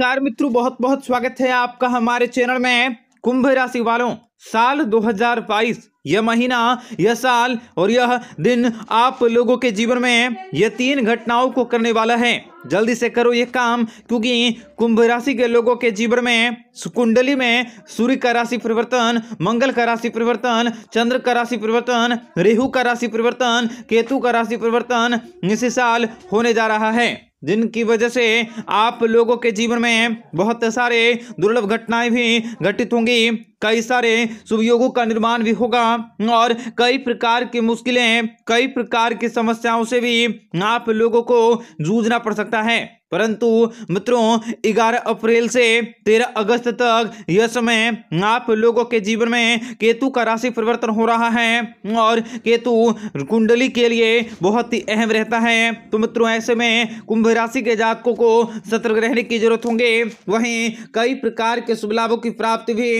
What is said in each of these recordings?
नमस्कार मित्रों बहुत बहुत स्वागत है आपका हमारे चैनल में कुंभ राशि वालों साल 2022 यह महीना यह साल और यह दिन आप लोगों के जीवन में यह तीन घटनाओं को करने वाला है जल्दी से करो ये काम क्योंकि कुंभ राशि के लोगों के जीवन में कुंडली में सूर्य का राशि परिवर्तन मंगल का राशि परिवर्तन चंद्र का राशि परिवर्तन रेहू का राशि परिवर्तन केतु का राशि परिवर्तन इसी साल होने जा रहा है जिनकी वजह से आप लोगों के जीवन में बहुत सारे दुर्लभ घटनाएं भी घटित होंगी कई सारे सुवियोगों का निर्माण भी होगा और कई प्रकार की मुश्किलें कई प्रकार की समस्याओं से भी आप लोगों को जूझना पड़ सकता है परंतु मित्रों ग्यारह अप्रैल से तेरह अगस्त तक यह समय आप लोगों के जीवन में केतु का राशि परिवर्तन हो रहा है और केतु कुंडली के लिए बहुत ही अहम रहता है तो मित्रों ऐसे में कुंभ राशि के जातकों को सतर्क रहने की जरूरत होंगे वहीं कई प्रकार के शुभ लाभों की प्राप्ति भी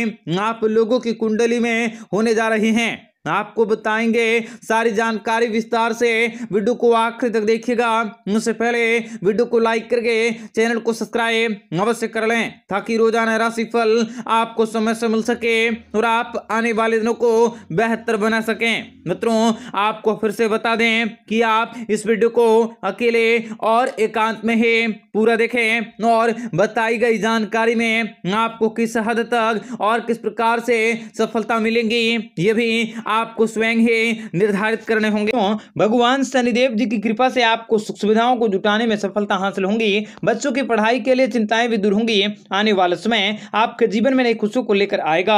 आप लोगों की कुंडली में होने जा रही हैं आपको बताएंगे सारी जानकारी विस्तार से वीडियो को आखिर तक देखिएगा उससे पहले वीडियो को लाइक करके चैनल को सब्सक्राइब अवश्य कर लें ताकि रोजाना राशिफल आपको समय से मिल सके और आप आने वाले दिनों को बेहतर बना सकें मित्रों आपको फिर से बता दें कि आप इस वीडियो को अकेले और एकांत में ही पूरा देखें और बताई गई जानकारी में आपको किस हद तक और किस प्रकार से सफलता मिलेंगी ये भी आप आपको स्वयं ही निर्धारित करने होंगे तो भगवान शनिदेव जी की कृपा से आपको सुख सुविधाओं को जुटाने में सफलता हासिल होंगी बच्चों की पढ़ाई के लिए चिंताएं भी दूर होंगी आने वाला समय आपके जीवन में नई खुशियों को लेकर आएगा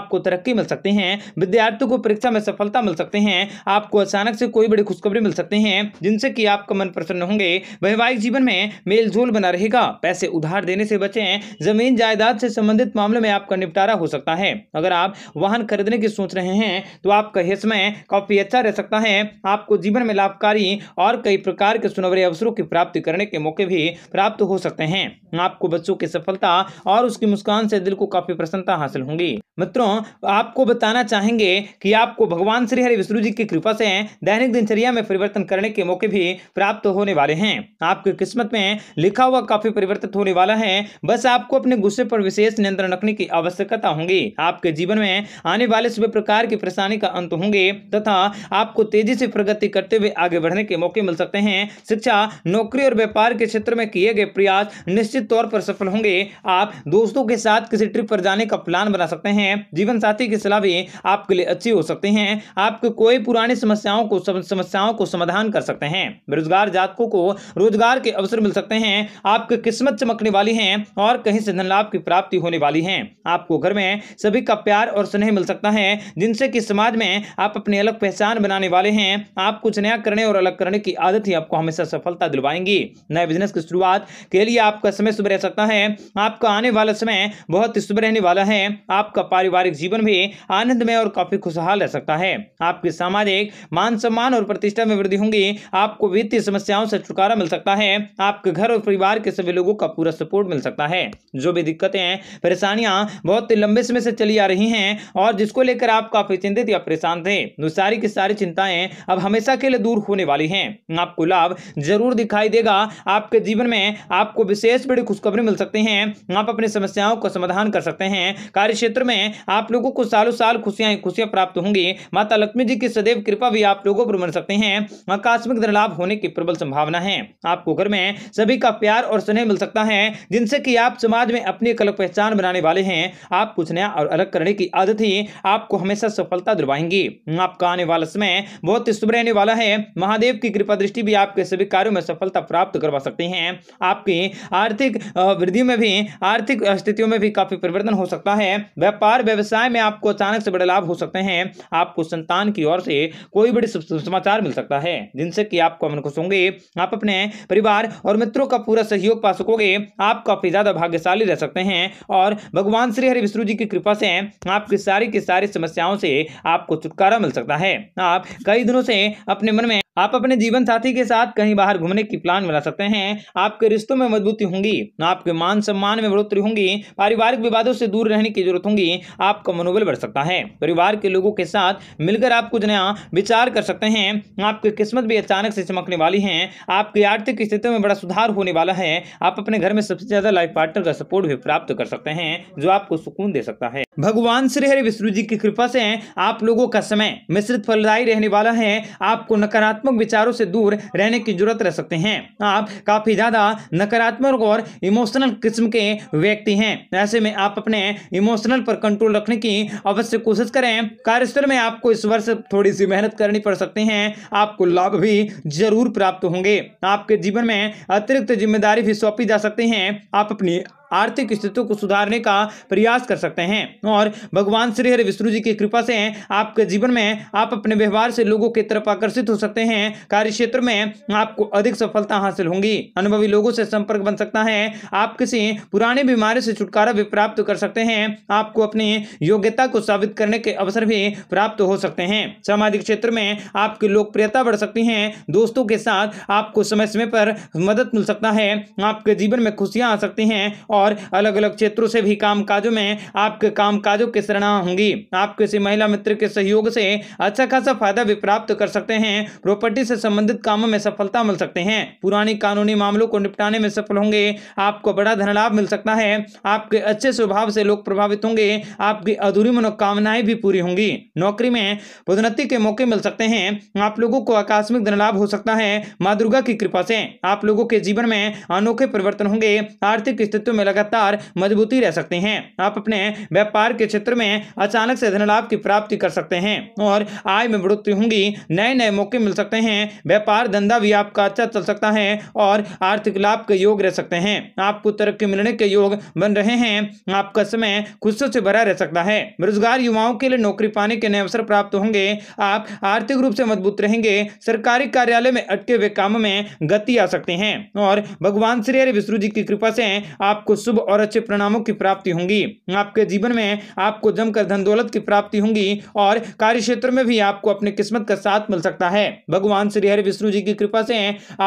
आपको तरक्की मिल सकती है विद्यार्थियों को परीक्षा में सफलता मिल सकते हैं आपको अचानक से कोई बड़ी खुशखबरी मिल सकते हैं जिनसे की आपका मन प्रसन्न होंगे वैवाहिक जीवन में मेल जोल बना रहेगा पैसे उधार देने से बचे जमीन जायदाद से संबंधित मामले में आपका निपटारा हो सकता है अगर आप वाहन खरीदने की सोच रहे हैं तो आपका में काफ़ी अच्छा रह सकता है आपको जीवन में लाभकारी और कई प्रकार के सुनवरे अवसरों की प्राप्ति करने के मौके भी प्राप्त हो सकते हैं आपको बच्चों की सफलता और उसकी मुस्कान से दिल को काफ़ी प्रसन्नता हासिल होंगी मित्रों आपको बताना चाहेंगे कि आपको भगवान श्री हरि विष्णु जी की कृपा से दैनिक दिनचर्या में परिवर्तन करने के मौके भी प्राप्त होने वाले हैं आपकी किस्मत में लिखा हुआ काफी परिवर्तित होने वाला है बस आपको अपने गुस्से पर विशेष नियंत्रण रखने की आवश्यकता होगी आपके जीवन में आने वाले सभी प्रकार की परेशानी का अंत होंगे तथा आपको तेजी से प्रगति करते हुए आगे बढ़ने के मौके मिल सकते हैं शिक्षा नौकरी और व्यापार के क्षेत्र में किए गए प्रयास निश्चित तौर पर सफल होंगे आप दोस्तों के साथ किसी ट्रिप पर जाने का प्लान बना सकते हैं जीवन साथी की सलाह भी आपके लिए अच्छी हो सकती है आप कोई पुरानी समस्याओं को समस्याओं को समाधान कर सकते हैं बेरोजगार जातकों को रोजगार के अवसर मिल सकते हैं आपकी किस्मत चमकने वाली है और कहीं से धन लाभ की प्राप्ति होने वाली है आपको घर में सभी का प्यार और स्नेह मिल सकता है जिनसे की समाज समाज में आप अपनी अलग पहचान बनाने वाले हैं आप कुछ नया करने और अलग करने की आदत ही आपको हमेशा सफलता दिलवाएंगी नए बिजनेस की शुरुआत के लिए आपका समय शुभ रह सकता है आपका आने वाला समय बहुत शुभ रहने वाला है आपका पारिवारिक जीवन भी आनंदमय और काफी खुशहाल रह सकता है आपके सामाजिक मान सम्मान और प्रतिष्ठा में वृद्धि होंगी आपको वित्तीय समस्याओं से छुटकारा मिल सकता है आपके घर और परिवार के सभी लोगों का पूरा सपोर्ट मिल सकता है जो भी दिक्कतें परेशानियां बहुत लंबे समय से चली आ रही हैं और जिसको लेकर आप काफी चिंतित या लेकर परेशान थे सारी की सारी चिंताएं अब हमेशा के लिए दूर होने वाली हैं आपको लाभ जरूर दिखाई देगा आपके जीवन में आपको विशेष बड़ी खुशखबरी मिल सकती है आप अपनी समस्याओं का समाधान कर सकते हैं कार्य क्षेत्र में आप लोगों को सालों साल खुशियां खुशियां प्राप्त होंगी माता लक्ष्मी जी की सदैव कृपा भी आप लोगों पर मिल सकते हैं आकस्मिक धन लाभ होने की प्रबल संभावना है आपको घर में सभी का प्यार और स्नेह मिल सकता है जिनसे कि आप समाज में अपनी एक अलग पहचान बनाने वाले हैं आप कुछ नया और अलग करने की आदत ही आपको हमेशा सफलता दिलवा निभाएंगी आपका आने वाला समय बहुत ही शुभ रहने वाला है महादेव की कृपा दृष्टि भी आपके सभी कार्यों में सफलता प्राप्त करवा सकते हैं आपकी आर्थिक वृद्धि में भी आर्थिक स्थितियों में भी काफी परिवर्तन हो सकता है व्यापार व्यवसाय में आपको अचानक से बड़े लाभ हो सकते हैं आपको संतान की ओर से कोई बड़ी समाचार मिल सकता है जिनसे कि आपको मन खुश होंगे आप अपने परिवार और मित्रों का पूरा सहयोग पा सकोगे आप काफी ज्यादा भाग्यशाली रह सकते हैं और भगवान श्री हरि विष्णु जी की कृपा से आपकी सारी की सारी समस्याओं से आप आपको छुटकारा मिल सकता है आप कई दिनों से अपने मन में आप अपने जीवन साथी के साथ कहीं बाहर घूमने की प्लान बना सकते हैं आपके रिश्तों में मजबूती होंगी आपके मान सम्मान में बढ़ोतरी होंगी पारिवारिक विवादों से दूर रहने की जरूरत होगी आपका मनोबल बढ़ सकता है परिवार के लोगों के साथ मिलकर आप कुछ नया विचार कर सकते हैं आपकी किस्मत भी अचानक से चमकने वाली है आपकी आर्थिक स्थिति में बड़ा सुधार होने वाला है आप अपने घर में सबसे ज्यादा लाइफ पार्टनर का सपोर्ट भी प्राप्त कर सकते हैं जो आपको सुकून दे सकता है भगवान श्री हरि विष्णु जी की कृपा से आप लोग लोगों का समय मिश्रित फलदायी रहने वाला है आपको नकारात्मक विचारों से दूर रहने की जरूरत रह सकते हैं आप काफी ज्यादा नकारात्मक और इमोशनल किस्म के व्यक्ति हैं ऐसे में आप अपने इमोशनल पर कंट्रोल रखने की अवश्य कोशिश करें कार्यस्थल में आपको इस वर्ष थोड़ी सी मेहनत करनी पड़ सकती है आपको लाभ भी जरूर प्राप्त होंगे आपके जीवन में अतिरिक्त जिम्मेदारी भी सौंपी जा सकती है आप अपनी आर्थिक स्थिति को सुधारने का प्रयास कर सकते हैं और भगवान श्री हरि विष्णु जी की कृपा से आपके जीवन में आप अपने व्यवहार से लोगों की तरफ आकर्षित हो सकते हैं कार्य क्षेत्र में आपको अधिक सफलता हासिल होंगी अनुभवी लोगों से संपर्क बन सकता है आप किसी पुराने बीमारी से छुटकारा भी प्राप्त कर सकते हैं आपको अपनी योग्यता को साबित करने के अवसर भी प्राप्त हो सकते हैं सामाजिक क्षेत्र में आपकी लोकप्रियता बढ़ सकती है दोस्तों के साथ आपको समय समय पर मदद मिल सकता है आपके जीवन में खुशियां आ सकती हैं और और अलग अलग क्षेत्रों से भी काम काजों में आपके काम काजों की सराहना होंगी आप किसी महिला मित्र के सहयोग से अच्छा खासा फायदा भी प्राप्त कर सकते हैं प्रॉपर्टी से संबंधित कामों में सफलता मिल सकते हैं पुरानी कानूनी मामलों को निपटाने में सफल होंगे आपको बड़ा धन लाभ मिल सकता है आपके अच्छे स्वभाव से लोग प्रभावित होंगे आपकी अधूरी मनोकामनाएं भी पूरी होंगी नौकरी में पदोन्नति के मौके मिल सकते हैं आप लोगों को आकस्मिक धन लाभ हो सकता है माँ दुर्गा की कृपा से आप लोगों के जीवन में अनोखे परिवर्तन होंगे आर्थिक स्थितियों में लगातार मजबूती रह सकते हैं आप अपने व्यापार के क्षेत्र में अचानक से धन लाभ की प्राप्ति कर सकते हैं और आय में बढ़ोतरी होंगी नए नए मौके मिल सकते हैं व्यापार धंधा भी आपका अच्छा चल सकता है और आर्थिक लाभ के योग रह सकते हैं आपको तरक्की मिलने के योग बन रहे हैं आपका समय खुशियों से भरा रह सकता है बेरोजगार युवाओं के लिए नौकरी पाने के नए अवसर प्राप्त होंगे आप आर्थिक रूप से मजबूत रहेंगे सरकारी कार्यालय में अटके हुए काम में गति आ सकते हैं और भगवान श्री हरि विष्णु जी की कृपा से आपको शुभ और अच्छे परिणामों की प्राप्ति होंगी आपके जीवन में आपको जमकर धन दौलत की प्राप्ति होंगी और कार्य क्षेत्र में भी आपको अपने किस्मत का साथ मिल सकता है भगवान श्री हरि विष्णु जी की कृपा से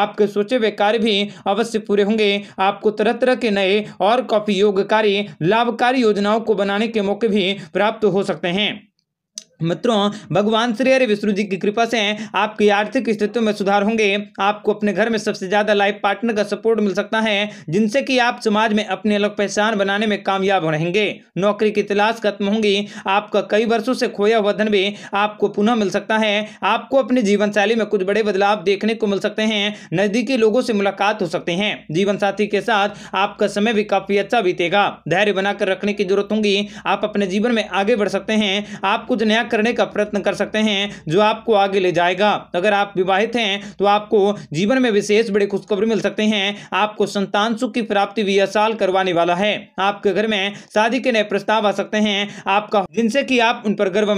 आपके सोचे हुए कार्य भी अवश्य पूरे होंगे आपको तरह तरह के नए और काफी योगकारी लाभकारी योजनाओं को बनाने के मौके भी प्राप्त हो सकते हैं मित्रों भगवान श्री हरि विष्णु जी की कृपा से आपकी आर्थिक स्थितियों में सुधार होंगे आपको अपने घर में सबसे ज्यादा लाइफ पार्टनर का सपोर्ट मिल सकता है जिनसे कि आप समाज में अपनी अलग पहचान बनाने में कामयाब रहेंगे नौकरी की तलाश खत्म होंगी आपका कई वर्षों से खोया हुआ धन भी आपको पुनः मिल सकता है आपको अपने जीवन शैली में कुछ बड़े बदलाव देखने को मिल सकते हैं नजदीकी लोगों से मुलाकात हो सकते हैं जीवन साथी के साथ आपका समय भी काफी अच्छा बीतेगा धैर्य बनाकर रखने की जरूरत होगी आप अपने जीवन में आगे बढ़ सकते हैं आप कुछ नया करने का प्रयत्न कर सकते हैं जो आपको आगे ले जाएगा अगर आप विवाहित हैं तो आपको जीवन में विशेष बड़ी खुशखबरी मिल सकते हैं आपको संतान सुख की प्राप्ति भी यह साल करवाने वाला है आपके घर में शादी के नए प्रस्ताव आ सकते हैं आपका जिनसे कि आप उन पर गर्व